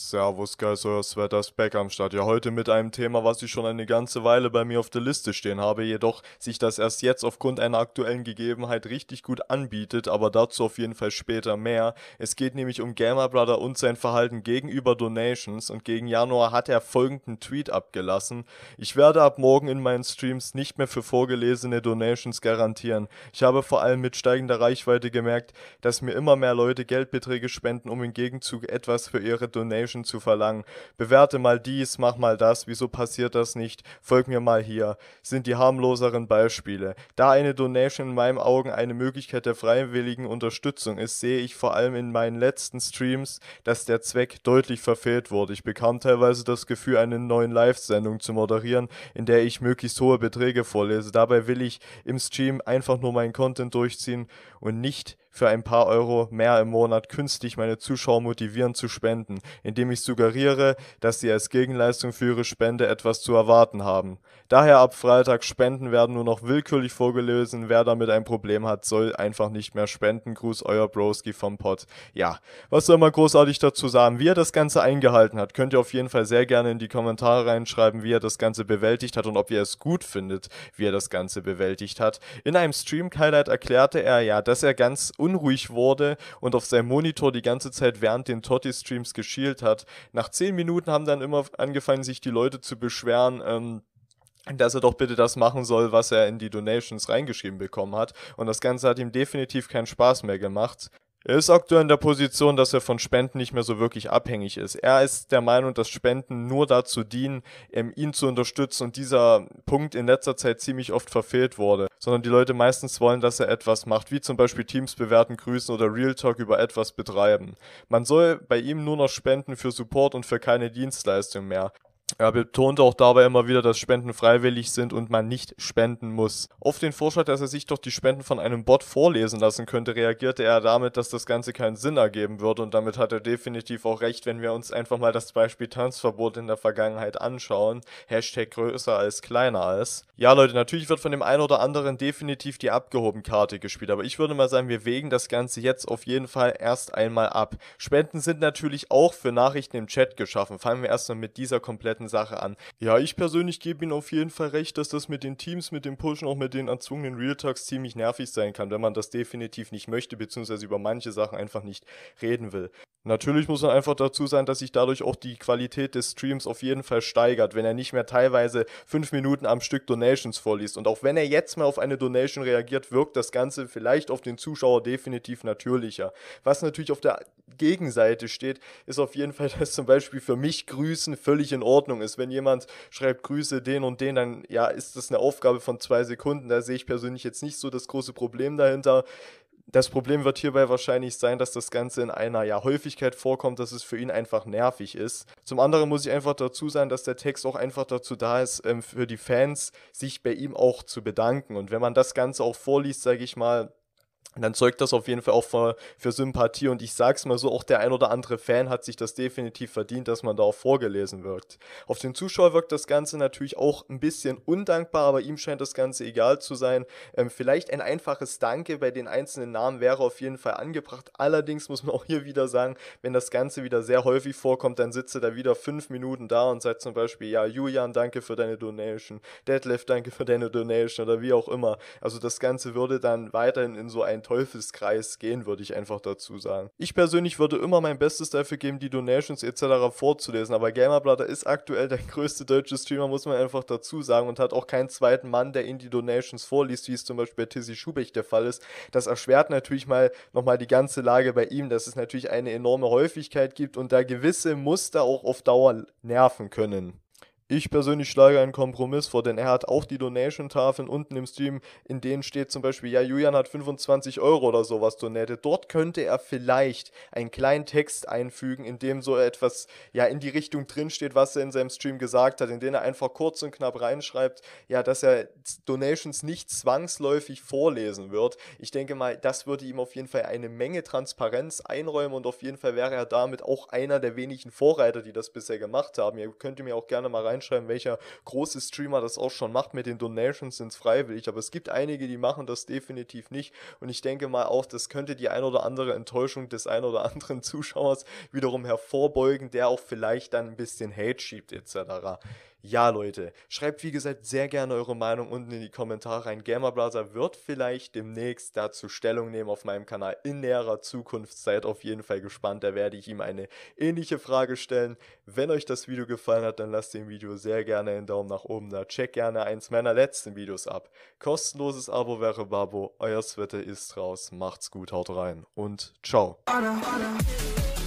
Servus, Guys, euer Sweaters Back am Start. Ja, heute mit einem Thema, was ich schon eine ganze Weile bei mir auf der Liste stehen habe, jedoch sich das erst jetzt aufgrund einer aktuellen Gegebenheit richtig gut anbietet, aber dazu auf jeden Fall später mehr. Es geht nämlich um Gamer Brother und sein Verhalten gegenüber Donations und gegen Januar hat er folgenden Tweet abgelassen. Ich werde ab morgen in meinen Streams nicht mehr für vorgelesene Donations garantieren. Ich habe vor allem mit steigender Reichweite gemerkt, dass mir immer mehr Leute Geldbeträge spenden, um im Gegenzug etwas für ihre Donations Information zu verlangen. Bewerte mal dies, mach mal das, wieso passiert das nicht? Folg mir mal hier. Sind die harmloseren Beispiele. Da eine Donation in meinen Augen eine Möglichkeit der freiwilligen Unterstützung ist, sehe ich vor allem in meinen letzten Streams, dass der Zweck deutlich verfehlt wurde. Ich bekam teilweise das Gefühl, eine neue Live-Sendung zu moderieren, in der ich möglichst hohe Beträge vorlese. Dabei will ich im Stream einfach nur meinen Content durchziehen und nicht für ein paar Euro mehr im Monat künstlich meine Zuschauer motivieren zu spenden, indem ich suggeriere, dass sie als Gegenleistung für ihre Spende etwas zu erwarten haben. Daher ab Freitag Spenden werden nur noch willkürlich vorgelesen. Wer damit ein Problem hat, soll einfach nicht mehr spenden. Gruß euer Broski vom Pod. Ja, was soll man großartig dazu sagen? Wie er das Ganze eingehalten hat, könnt ihr auf jeden Fall sehr gerne in die Kommentare reinschreiben, wie er das Ganze bewältigt hat und ob ihr es gut findet, wie er das Ganze bewältigt hat. In einem Stream-Highlight erklärte er ja, dass er ganz unruhig wurde und auf seinem Monitor die ganze Zeit während den Totti-Streams geschielt hat. Nach zehn Minuten haben dann immer angefangen, sich die Leute zu beschweren, ähm, dass er doch bitte das machen soll, was er in die Donations reingeschrieben bekommen hat. Und das Ganze hat ihm definitiv keinen Spaß mehr gemacht. Er ist aktuell in der Position, dass er von Spenden nicht mehr so wirklich abhängig ist. Er ist der Meinung, dass Spenden nur dazu dienen, ähm, ihn zu unterstützen und dieser Punkt in letzter Zeit ziemlich oft verfehlt wurde, sondern die Leute meistens wollen, dass er etwas macht, wie zum Beispiel Teams bewerten, grüßen oder Real Talk über etwas betreiben. Man soll bei ihm nur noch spenden für Support und für keine Dienstleistung mehr. Er betonte auch dabei immer wieder, dass Spenden freiwillig sind und man nicht spenden muss. Auf den Vorschlag, dass er sich doch die Spenden von einem Bot vorlesen lassen könnte, reagierte er damit, dass das Ganze keinen Sinn ergeben würde und damit hat er definitiv auch recht, wenn wir uns einfach mal das Beispiel Tanzverbot in der Vergangenheit anschauen. Hashtag größer als kleiner als. Ja Leute, natürlich wird von dem einen oder anderen definitiv die abgehoben Karte gespielt, aber ich würde mal sagen, wir wägen das Ganze jetzt auf jeden Fall erst einmal ab. Spenden sind natürlich auch für Nachrichten im Chat geschaffen. Fangen wir erstmal mit dieser komplett kompletten Sache an. Ja, ich persönlich gebe Ihnen auf jeden Fall recht, dass das mit den Teams, mit dem Pushen, auch mit den erzwungenen Realtalks ziemlich nervig sein kann, wenn man das definitiv nicht möchte, beziehungsweise über manche Sachen einfach nicht reden will. Natürlich muss man einfach dazu sein, dass sich dadurch auch die Qualität des Streams auf jeden Fall steigert, wenn er nicht mehr teilweise fünf Minuten am Stück Donations vorliest. Und auch wenn er jetzt mal auf eine Donation reagiert, wirkt das Ganze vielleicht auf den Zuschauer definitiv natürlicher. Was natürlich auf der Gegenseite steht, ist auf jeden Fall, dass zum Beispiel für mich Grüßen völlig in Ordnung ist. Wenn jemand schreibt Grüße den und den, dann ja, ist das eine Aufgabe von zwei Sekunden. Da sehe ich persönlich jetzt nicht so das große Problem dahinter. Das Problem wird hierbei wahrscheinlich sein, dass das Ganze in einer ja, Häufigkeit vorkommt, dass es für ihn einfach nervig ist. Zum anderen muss ich einfach dazu sagen, dass der Text auch einfach dazu da ist, ähm, für die Fans sich bei ihm auch zu bedanken. Und wenn man das Ganze auch vorliest, sage ich mal, dann zeugt das auf jeden Fall auch für, für, Sympathie. Und ich sag's mal so, auch der ein oder andere Fan hat sich das definitiv verdient, dass man da auch vorgelesen wirkt. Auf den Zuschauer wirkt das Ganze natürlich auch ein bisschen undankbar, aber ihm scheint das Ganze egal zu sein. Ähm, vielleicht ein einfaches Danke bei den einzelnen Namen wäre auf jeden Fall angebracht. Allerdings muss man auch hier wieder sagen, wenn das Ganze wieder sehr häufig vorkommt, dann sitze da wieder fünf Minuten da und sagt zum Beispiel, ja, Julian, danke für deine Donation. Deadlift, danke für deine Donation oder wie auch immer. Also das Ganze würde dann weiterhin in so ein Teufelskreis gehen, würde ich einfach dazu sagen. Ich persönlich würde immer mein Bestes dafür geben, die Donations etc. vorzulesen, aber Gamerblatter ist aktuell der größte deutsche Streamer, muss man einfach dazu sagen, und hat auch keinen zweiten Mann, der ihn die Donations vorliest, wie es zum Beispiel bei Tizzy Schubech der Fall ist. Das erschwert natürlich mal nochmal die ganze Lage bei ihm, dass es natürlich eine enorme Häufigkeit gibt und da gewisse Muster auch auf Dauer nerven können. Ich persönlich schlage einen Kompromiss vor, denn er hat auch die Donation-Tafeln unten im Stream, in denen steht zum Beispiel, ja, Julian hat 25 Euro oder sowas donatet. Dort könnte er vielleicht einen kleinen Text einfügen, in dem so etwas, ja, in die Richtung drinsteht, was er in seinem Stream gesagt hat, in den er einfach kurz und knapp reinschreibt, ja, dass er Donations nicht zwangsläufig vorlesen wird. Ich denke mal, das würde ihm auf jeden Fall eine Menge Transparenz einräumen und auf jeden Fall wäre er damit auch einer der wenigen Vorreiter, die das bisher gemacht haben. Ihr könnt ihr mir auch gerne mal rein reinschreiben, welcher große Streamer das auch schon macht. Mit den Donations sind es freiwillig, aber es gibt einige, die machen das definitiv nicht. Und ich denke mal auch, das könnte die ein oder andere Enttäuschung des ein oder anderen Zuschauers wiederum hervorbeugen, der auch vielleicht dann ein bisschen Hate schiebt etc. Ja, Leute, schreibt wie gesagt sehr gerne eure Meinung unten in die Kommentare rein. Gamer wird vielleicht demnächst dazu Stellung nehmen auf meinem Kanal in näherer Zukunft. Seid auf jeden Fall gespannt, da werde ich ihm eine ähnliche Frage stellen. Wenn euch das Video gefallen hat, dann lasst dem Video sehr gerne einen Daumen nach oben da. Checkt gerne eins meiner letzten Videos ab. Kostenloses Abo wäre Babo. Euer Sweater ist raus. Macht's gut, haut rein und ciao. Anna, Anna.